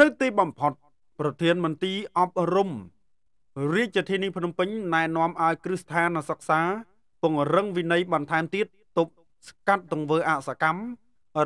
នៅទីបំផុតប្រធានមន្ត្រីអប់រំរាជធានីភ្នំពេញណែនាំឲ្យគ្រឹះស្ថានសិក្សាពង្រឹងវិន័យបន្ថែមទៀតទប់ស្កាត់ទង្វើអសកម្ម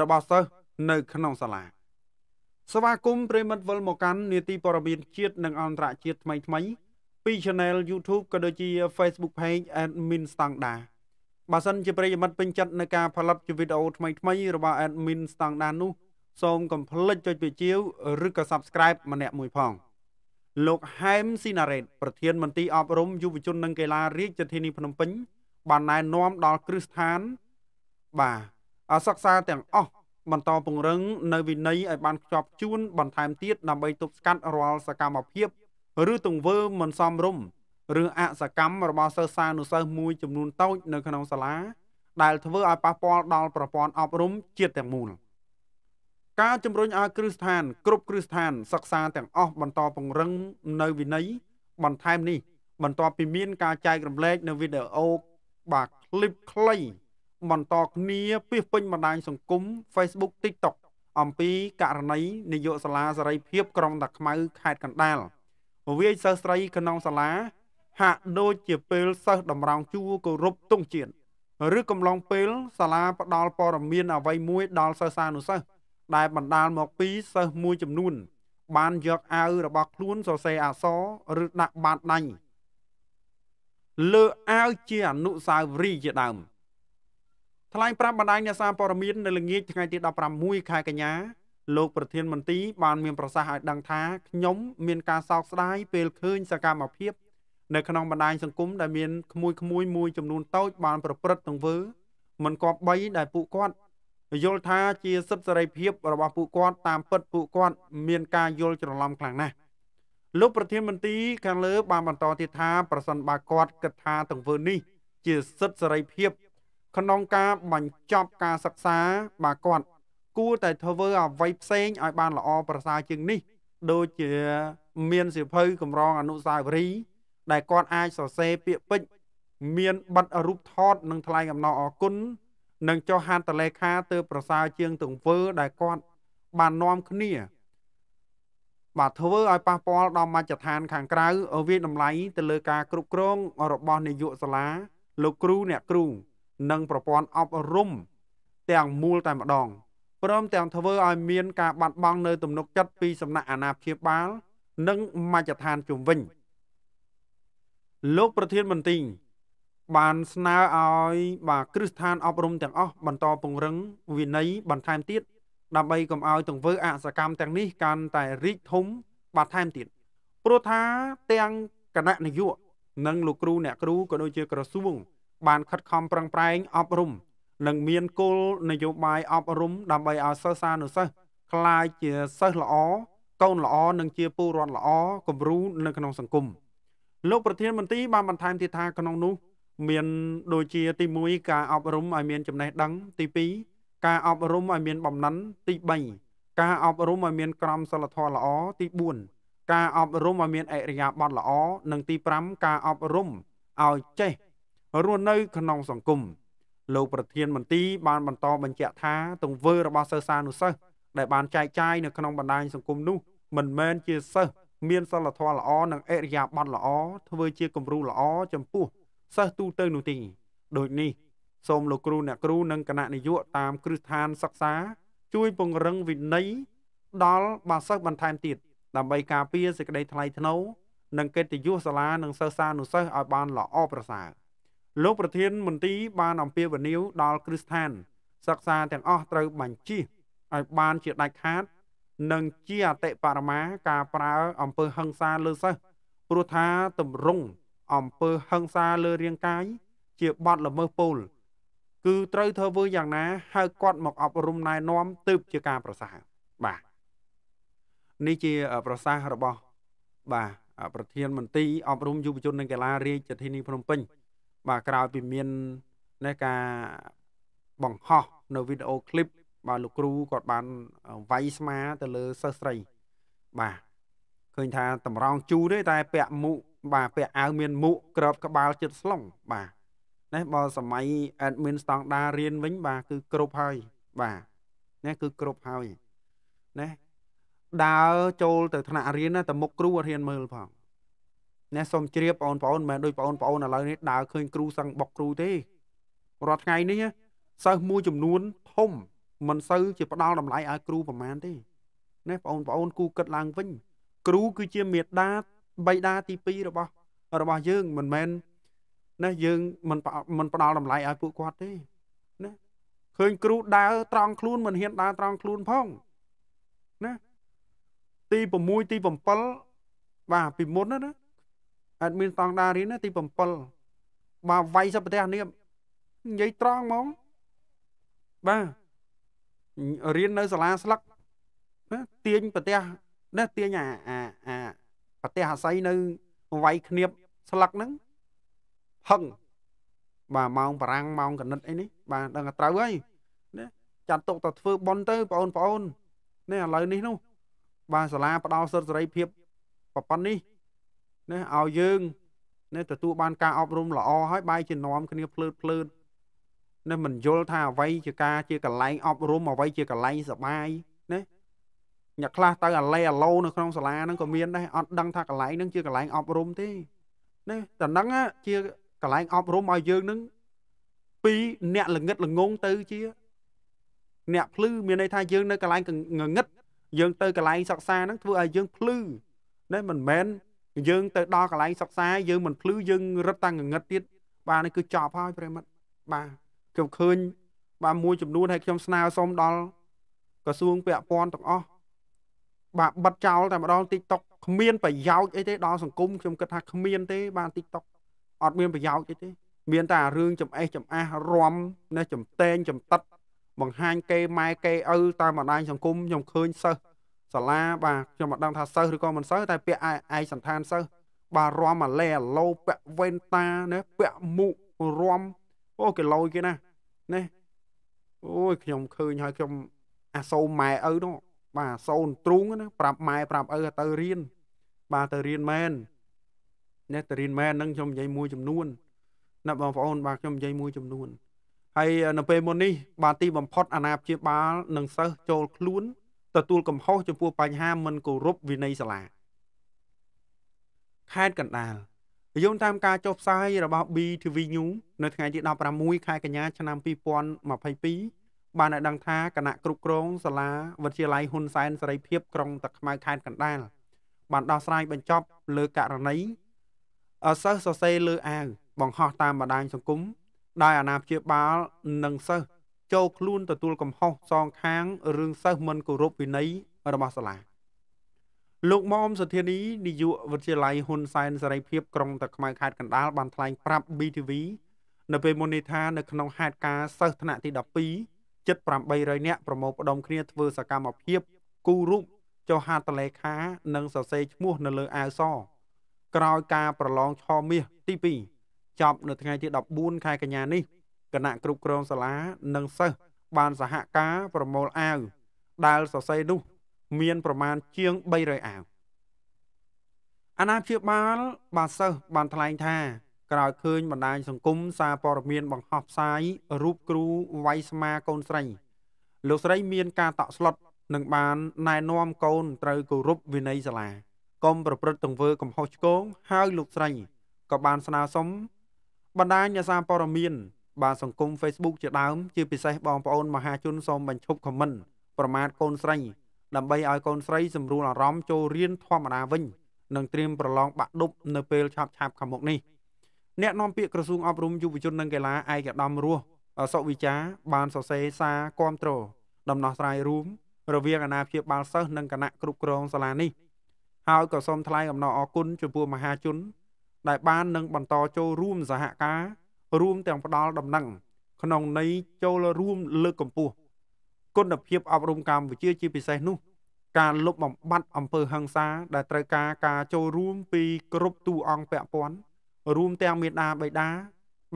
របស់សិស្សនៅក្នុងសាលាសមាគមប្រិមិត្តវិលមកកាន់នីតិព័រមានជាតិនិងអន្តរជាតិថ្មីថ្មីពី Channel YouTube ក៏ដូចជា Facebook Page Admin Standard បើសិនជាប្រិយមិត្តពេញចិត្តនឹងការផលិតវីដេអូថ្មីថ្មី របស់ Admin Standard នោះសូមកុំភ្លេចចុចពីជាវឬក៏ Subscribe ម្នាក់មួយផងលោកហែមស៊ីណារ៉េតប្រធានមន្ត្រីអប់រំយុវជននិងកីឡារាជធានីភ្នំពេញ បានណែនាំដល់គ្រឹះស្ថានបាទសិក្សាទាំងអស់បន្តពង្រឹងនៅវិន័យឲ្យបានខ្ជាប់ជួន បន្ថែមទៀតដើម្បីទប់ស្កាត់រាល់សកម្មភាព ឬទង្វើមិនសមរម្យឬអសកម្មរបស់សិស្សានុសិស្សមួយចំនួនតូចនៅក្នុងសាលា ដែលធ្វើឲ្យប៉ះពាល់ដល់ប្រព័ន្ធអប់រំជាតិទាំងមូល។ការជំរុញឲ្យគ្រឹះស្ថានគ្រប់គ្រឹះស្ថានសិក្សាទាំងអស់បន្តពង្រឹងនៅវិន័យបន្ថែមនេះបន្ទាប់ពីមានការចែករំលែក នៅវីដេអូបាទคลิปខ្លី បន្តគ្នាពីពេញបណ្ដាញសង្គម Facebook TikTok អំពីករណីនាយកសាលាសេរីភាពក្រុងតាខ្មៅខេត្តកណ្ដាលវាយសិស្សស្រីក្នុងសាលាហាក់ដូចជាពេលសិស្សតម្រង់ជួរគោរពទង់ជាតិឬកំឡុងពេលសាលាផ្ដាល់ព័ត៌មានអ្វីមួយដល់សិស្សានុសិស្សដែលបណ្ដាលមកពីសិស្សមួយចំនួនបានយកអាវរបស់ខ្លួនសរសេរអក្សរឬដាក់បាតដៃលើអាវជាអនុស្សាវរីយ៍ជាដើម ថ្លែងប្រាប់បណ្ដាញអ្នកសារព័ត៌មាននៅល្ងាចថ្ងៃទី16ខែកញ្ញាលោកប្រធានមន្ត្រីបានមានប្រសាសន៍ឲ្យដឹងថាខ្ញុំមានការសោកស្ដាយពេលឃើញសកម្មភាព នៅក្នុងបណ្ដាញសង្គមដែលមានក្មួយៗមួយចំនួនតូចបាន ប្រព្រឹត្តទង្វើមិនគប្បីដែលពួកគាត់យល់ថាជាសិទ្ធិសេរីភាពរបស់ពួកគាត់តាមពិតពួកគាត់មានការយល់ច្រឡំខ្លាំងណាស់លោកប្រធានមន្ត្រីខាងលើបានបន្តទៀតថាប្រសិនបើគាត់គិតថាទង្វើនេះជាសិទ្ធិសេរីភាពក្នុងការបញ្ចប់ការសិក្សាបើគាត់គួរតែធ្វើអ្វីផ្សេងឲ្យបានល្អប្រសើរជាងនេះដូចជាមានសិភៅកម្រងអនុស្សាវរីយ៍ដែលគាត់អាចសរសេរពាក្យពេចន៍មានប័ណ្ណរូបថតនិងថ្លែងអំណរអគុណនិងចុះហត្ថលេខាទើបប្រសើរជាងទង្វើដែលគាត់បាននាំគ្នា បាទធ្វើឲ្យប៉ះពាល់ដល់មជ្ឈដ្ឋានខាងក្រៅវាតម្លៃទៅលើការគ្រប់គ្រងរបស់នាយកសាលា លោកគ្រូអ្នកគ្រូនិងប្រព័ន្ធអប់រំទាំងមូលតែម្ដងព្រម ទាំងធ្វើឲ្យមានការបាត់បង់នៅទំនុកចិត្តពីសំណាក់អាណាព្យាបាល និងមជ្ឈដ្ឋានជំវិញលោកប្រធានមន្ត្រីបានស្នើឲ្យបាទគ្រឹះស្ថានអប់រំទាំងអស់បន្តពង្រឹងវិន័យបន្ថែមទៀត ដើម្បីកុំឲ្យ ទង្វើអសកម្មទាំងនេះកាន់តែរីកធំបន្ថែមទៀត ព្រោះថាទាំងគណៈនយោបាយនិងលោកគ្រូអ្នកគ្រូក៏ដូចជាក្រសួងបានខិតខំប្រឹងប្រែងអប់រំ និងមានគោលនយោបាយអប់រំដើម្បីឲ្យសិស្សានុសិស្សក្លាយជាសិស្សល្អកូនល្អនិងជាពលរដ្ឋល្អគំរូនៅក្នុងសង្គមលោកប្រធានមន្ត្រីបានបន្ថែមទៀតថាក្នុងនោះមានដូចជាទី1ការអប់រំឲ្យមានចំណេះដឹងទី2ការអប់រំឲ្យមានបំណិន ទី3ការអប់រំឲ្យមានក្រមសីលធម៌ល្អ ទី4ការអប់រំឲ្យមានអរិយាប័ត្រល្អនិងទី5ការអប់រំឲ្យចេះរស់នៅ ក្នុងសង្គមលោកប្រធានមន្ត្រីបានបន្តបញ្ជាក់ថា ទង្វើរបស់សិស្សានុសិស្សដែលបានចែកចាយនៅក្នុងបណ្ដាញសង្គមនោះមិនមែនជាសិស្សមានសិលធម៌ល្អនិងអរិយាប័ត្រល្អធ្វើជាគំរូល្អចំពោះសិស្សទូទៅនោះទេដូចនេះសូមលោកគ្រូអ្នកគ្រូនិងគណៈនាយកតាមគ្រឹះស្ថានសិក្សា ជួយពង្រឹងវិន័យដល់បាសិស្សបន្ថែមទៀតដើម្បីការពារសេចក្តីថ្លៃថ្នូរនិងកិត្តិយសសាលានិងសិស្សានុសិស្សឲ្យបានល្អប្រសើរលោកប្រធានមន្ត្រីបានអំពាវនាវដល់គ្រឹះស្ថានសិក្សាទាំងអស់ត្រូវបញ្ជិះឲ្យបានជាដាច់ខាត និងជាអតិបរមាការប្រើអំពើហិង្សាលើសិស្សព្រោះថាតម្រង់អំពើហិង្សាលើរាងកាយជាបទល្មើសពលគឺត្រូវធ្វើធ្វើយ៉ាងណាហៅគាត់មកអប់រំណែនាំទើបជាការប្រសាសន៍បាទនេះជាប្រសាសន៍របស់ បាទប្រធានមន្ត្រីអប់រំយុវជននិងកីឡារាជធានីភ្នំពេញ បាទក្រោយពីមាននៃការបង្ហោះនៅវីដេអូឃ្លីបបាទលោកគ្រូគាត់បានវាយស្មាទៅលើសិស្សស្រី បាទឃើញថាតម្រង់ជូរទេតែពាក់មួកបាទពាក់អាវមានមួកក្របក្បាលជិតស្លុងបាទនេះបើសម័យ admin ស្តង់ដារៀនវិញបាទគឺគ្រប់ហើយបាទនេះគឺគ្រប់ហើយណាដើរចូលទៅថ្នាក់រៀនតែមុខគ្រូអត់ហ៊ានមើលផងអ្នកសូមជ្រាបបងប្អូនមិនមែនដូចបងប្អូនឥឡូវនេះដើរឃើញគ្រូសឹងបុកគ្រូទេរាល់ថ្ងៃនេះសិស្សមួយចំនួនធំមិនសូវជាផ្ដាល់តម្លៃឲ្យគ្រូប្រមាណទេណាបងប្អូនគូគិតឡើងវិញគ្រូគឺជាមេដាបៃតាទី2របស់របស់យើងមិនមែនណាយើងមិនមិនផ្ដាល់តម្លៃឲ្យពួកគាត់ទេណាឃើញគ្រូដើរត្រង់ខ្លួនមិនហ៊ានដើរ ត្រង់ខ្លួនផងណាទី6ទី7បាទពីមុនណាអត់មានស្តង់ដារៀនណាទី7បាទវាយសពប្រទេសនេះនិយាយត្រង់ហ្មងបាទរៀននៅសាលាស្លឹកណាទាញប្រទេសណាទាញអាអាអាប្រទេសអាស័យនៅវាយ kn ีបស្លឹកហ្នឹងហឹងបាទម៉ោងបារាំងម៉ោងកណិតអីនេះបាទដឹងតែត្រូវហើយណាចាត់ទុកតែធ្វើប៉ុនទៅបងប្អូននេះឥឡូវនេះនោះ បាទសាលាផ្ដោសិទ្ធិសេរីភាពប្រព័ន្ធនេះណាឲ្យយើងណាទទួលបានការអប់រំល្អហើយបែរជានាំគ្នាភ្លើតភ្លើតណាមិនយល់ថាអ្វីជាការជាកលែងអប់រំអ្វីជាកលែងសបាយអ្នកខ្លះទៅអាឡេអាឡូនៅក្នុងសាលាហ្នឹងក៏មានដែរអត់ដឹងថាកន្លែងហ្នឹងជាកន្លែងអប់រំទេណាតែហ្នឹងជាកន្លែងអប់រំឲ្យយើងហ្នឹងពីអ្នកល្ងឹតល្ងងទៅជា អ្នកភ្លឺមានន័យថាយើងនៅកន្លែងងងឹតយើងទៅកន្លែងសិក្សាហ្នឹងធ្វើឲ្យយើងភ្លឺណាមិនមែនយើងទៅដល់កន្លែងសិក្សាយើងមិនភ្លឺយើងរត់តាំងងងឹតទៀតបាទនេះគឺចប់ហើយប្រិមិត្តបាទខ្ញុំឃើញបាទមួយចំនួនហើយខ្ញុំស្នើសុំដល់ក្រសួងពាក់ព័ន្ធទាំងអស់បាទបិទចោលតែម្ដង TikTok គ្មានប្រយោជន៍អីទេដល់សង្គមខ្ញុំគិតថាគ្មានទេ បាទ TikTok អត់មានប្រយោជន៍អីទេ មានតែរឿងចំអេះចំអាសរំនេះចំតែងចំតិតបង្ហាញគេម៉ែគេឪតាមបណ្ដាញសង្គមខ្ញុំឃើញសិស្សសាលាបាទខ្ញុំមិនដឹងថាសិស្សឬក៏មិនសិស្សតែ ពាក់ឯកសន្តានសិស្សបាទរំអាឡេអាឡូពាក់វ៉ែនតាណាពាក់មួករំអូគេឡយគេណាណាអូយខ្ញុំឃើញហើយខ្ញុំអាសូម៉ែឪនោះបាទសូនទ្រូងណាប្រាប់ម៉ែប្រាប់ឪទៅរៀនបាទទៅរៀនមែនអ្នកទៅរៀនមែននឹងខ្ញុំនិយាយមួយចំនួនណាបងប្អូនបាទខ្ញុំនិយាយមួយចំនួនហើយនៅពេលមុននេះ បាទទីបំផុតអាណាព្យាបាលនិងសិស្សចូលខ្លួនទទួល កំហុសចំពោះបញ្ហាមិនគោរពវិន័យសាលាខេត្តកណ្ដាលយោងតាមការចុះផ្សាយរបស់ BTV News នៅថ្ងៃទី16ខែកញ្ញាឆ្នាំ2022បានឲ្យដឹងថាគណៈគ្រប់គ្រងសាលាវិទ្យាល័យហ៊ុនសែនសេរីភាពក្រុងតាខ្មៅខេត្តកណ្ដាលបានដោះស្រាយបញ្ចប់លើករណីសិស្សសរសេរលើអាវបង្ហោះតាមបណ្ដាញសង្គមដោយអាណាព្យាបាលនិងសិស្សចូលខ្លួនទទួលកំហុសសងខាងរឿងសិស្សមិនគោរពវិន័យរបស់សាលាលោកមុំសុធានីនាយកវិទ្យាល័យហ៊ុនសែនសេរីភាពក្រុងតាខ្មៅខេត្តកណ្ដាលបានថ្លែងប្រាប់ BTV នៅពេលមុននេះថានៅក្នុងហេតុការណ៍សិស្សថ្នាក់ទី12ជិត800នាក់ប្រមូលផ្ដុំគ្នាធ្វើសកម្មភាពគូរូបចុះហត្ថលេខានិងសរសេរឈ្មោះ នៅលើអាវសក្រោយការប្រឡងឆមាសទី2ចប់នៅថ្ងៃទី14ខែកញ្ញានេះគណៈគ្រប់គ្រងសាលានិងសិស្សបានសហការប្រមូលអាវដែលសរសេរនោះ មាន ប្រមាណជាង300អាវអាណាព្យាបាលបាទសិស្សបានថ្លែងថាក្រោយឃើញបណ្ដាញសង្គមសារព័ត៌មានបង្ហោះផ្សាយរូបគ្រូវាយស្មាកូនស្រី លោកស្រី មាន ការតក់ស្លុតនិងបានណែនាំកូនត្រូវគោរពវិន័យសាលាកុំប្រព្រឹត្តទង្វើកំហុសឆ្គងហើយលោកស្រីក៏បានស្នើសុំបណ្ដាញអ្នកសារព័ត៌មាន បានសង្គម Facebook ជាដើមជាពិសេសបងប្អូនមហាជនសូមបញ្ឈប់ខមមិនប្រមាថកូនស្រី ដើម្បីឲ្យកូនស្រីសម្រួលអារម្មណ៍ចូលរៀនធម្មតាវិញនិងត្រៀមប្រឡងបាក់ឌុបនៅពេលឆាប់ឆាប់ខាងមុខនេះ។អ្នកនាំពាក្យក្រសួងអប់រំយុវជននិងកីឡាឯកឧត្តមរស់សុវិចាបានសរសេរសារគាំទ្រដំណោះស្រាយរួមរវាងអាណាព្យាបាលសិស្សនិងគណៈគ្រប់គ្រងសាលានេះហើយក៏សូមថ្លែងអំណរអគុណចំពោះមហាជន ដែលបាននឹងបន្តចូលរួមសហការរួមទាំងផ្ដល់ដំណឹងក្នុងន័យចូលរួមលើកកម្ពស់គុណភាពអប់រំកម្ពុជាជាពិសេសនោះការលុបបំបាត់អំពើហិង្សាដែលត្រូវការការចូលរួមពីគ្រប់តួអង្គពាក់ព័ន្ធរួមទាំងមេដាបៃតា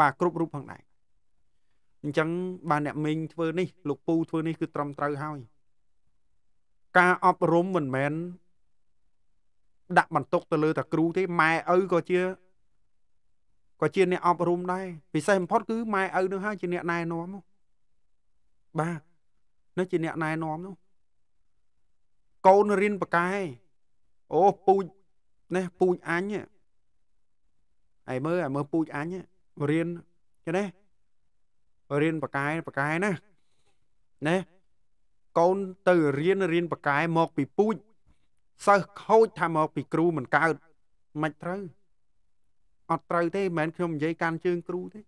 បាទគ្រប់រូបផងដែរអញ្ចឹងបាទអ្នកមីងធ្វើនេះ លោកពូធ្វើនេះគឺត្រឹមត្រូវហើយការអប់រំមិនមែនដាក់បន្ទុកទៅលើ តាគ្រូទេម៉ែឪក៏ជាក៏ជាអ្នកអប់រំដែរពិសេសបំផុតគឺម៉ែឪនឹងហើយជាអ្នកណែនាំបាទនោះជាអ្នកណែនាំនោះកូនរៀនប៉កែអូពូជនេះពូជអញឯមើលឯមើលពូជអញរៀនចេះទេរៀនបកែបកែណាណាកូនទៅរៀនរៀនបកែមកពីពូជសិស្សខូចថាមកពីគ្រូមិនកើតមិនត្រូវអត់ត្រូវទេមិនមែន ខ្ញុំនិយាយកាន់ជើងគ្រូទេ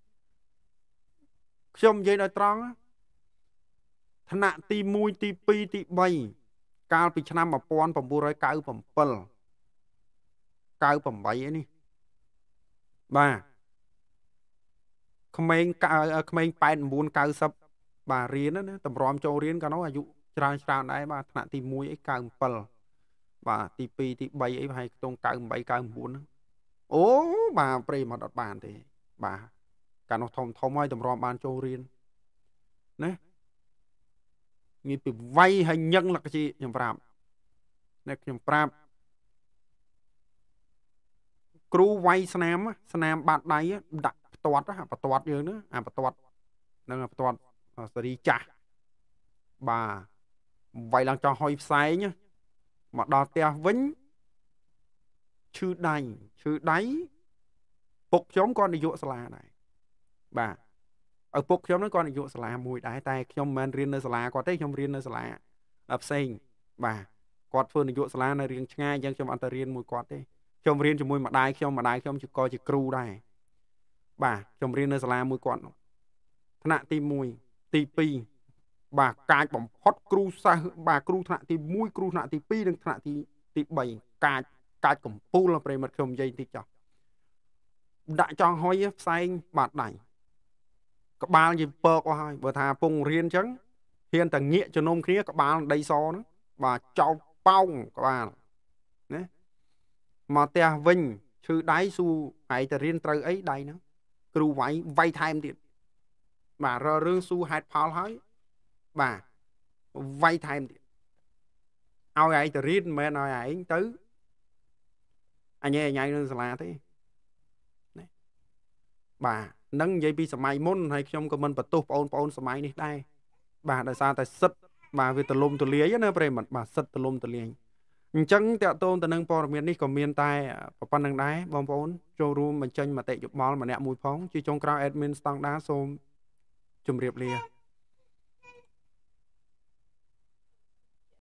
ខ្ញុំនិយាយដោយត្រង់ថ្នាក់ទី1ទី2ទី3កាលពីឆ្នាំ1997 98ឯនេះបាទក្មេងក្មេង8990បាទរៀនណាតម្រាំចូលរៀនកាលនោះអាយុច្រើនច្រើនដែរបាទថ្នាក់ទី1អី97បាទទី2ទី3អីប្រហែលខ្ទង់98 99អូ បាទព្រៃមកអត់បានទេ បាទកាលនោះធំធំហើយតម្រាំបានចូលរៀនណាងាយពីវាយហើយញឹងលក្ខជីខ្ញុំប្រាប់អ្នកខ្ញុំប្រាប់គ្រូវាយស្នាមស្នាមបាត់ដៃដាក់ផ្ទាត់អាផ្ទាត់យើងហ្នឹងអាផ្ទាត់នឹងអាផ្ទាត់សេរីចាស់បាទវាយឡើងចង់ហុយផ្សែងមកដល់ផ្ទះវិញឈឺដៃឈឺដៃពុកខ្ញុំក៏នាយកសាលាដែរបាទឪពុកខ្ញុំហ្នឹងក៏នាយកសាលាមួយដែរតែខ្ញុំមិនមែនរៀននៅសាលាគាត់ទេខ្ញុំរៀននៅសាលាផ្សេងបាទគាត់ធ្វើនាយកសាលានៅរៀងឆ្ងាយអញ្ចឹងខ្ញុំអត់ទៅរៀនមួយគាត់ទេខ្ញុំរៀនជាមួយម្ដាយខ្ញុំម្ដាយខ្ញុំជាក៏ជាគ្រូដែរបាទខ្ញុំរៀននៅសាលាមួយគាត់ថ្នាក់ទី1ទី2បាទកាចបំផុតគ្រូសាស្ត្របាទគ្រូថ្នាក់ទី1គ្រូថ្នាក់ទី2និងថ្នាក់ទីទី3កាចកាចកំពូលប្រិមិត្តខ្ញុំនិយាយតិចចុះដាក់ចង់ហុយផ្សែងបាត់ដៃក្បាលនិយាយពកអស់ហើយបើថាពងរៀនអញ្ចឹងហ៊ានតែងាកជំនុំគ្នាក្បាលដីសហ្នឹងបាទចោលប៉ោងក្បាលមកផ្ទះវិញឈឺដៃស៊ូឯងទៅរៀនត្រូវអីដៃហ្នឹងគ្រូវាយវាយថែមទៀតបាទររឿងស៊ូហេតុផលហើយបាទវាយថែមទៀតឲ្យឯងទៅរៀនមិនមែនឲ្យឯងទៅអញឯងញ៉ៃនៅសាលាទេណាបាទនឹងនិយាយពីសម័យមុនហើយខ្ញុំក៏មិនបន្ទោសបងប្អូនសម័យនេះដែរបាទដោយសារតែសិទ្ធបាទវាទលំទលាយណាប្រិមត្តបាទសិទ្ធទលំទលាយអញ្ចឹងតកតងទៅនឹងព័ត៌មាននេះក៏មានតែប៉ុណ្្នឹងដែរបងប្អូនចូលរួមបញ្ចេញមតិយោបល់ម្នាក់មួយផងជាចុងក្រោយ admin standard សូមជម្រាបលា